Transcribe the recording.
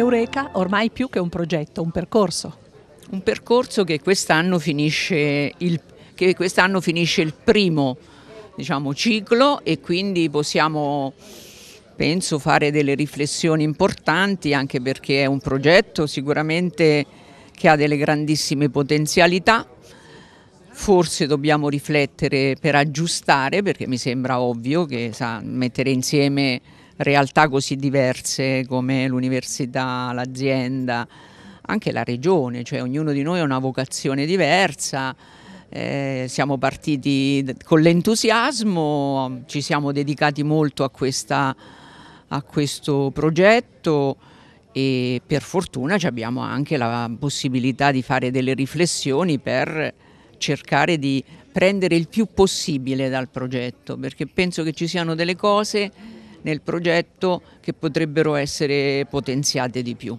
Eureka ormai più che un progetto, un percorso. Un percorso che quest'anno finisce il, quest'anno finisce il primo diciamo, ciclo e quindi possiamo penso fare delle riflessioni importanti anche perché è un progetto sicuramente che ha delle grandissime potenzialità, forse dobbiamo riflettere per aggiustare perché mi sembra ovvio che sa, mettere insieme realtà così diverse come l'università, l'azienda, anche la regione, cioè ognuno di noi ha una vocazione diversa. Eh, siamo partiti con l'entusiasmo, ci siamo dedicati molto a, questa, a questo progetto e per fortuna abbiamo anche la possibilità di fare delle riflessioni per cercare di prendere il più possibile dal progetto, perché penso che ci siano delle cose nel progetto che potrebbero essere potenziate di più.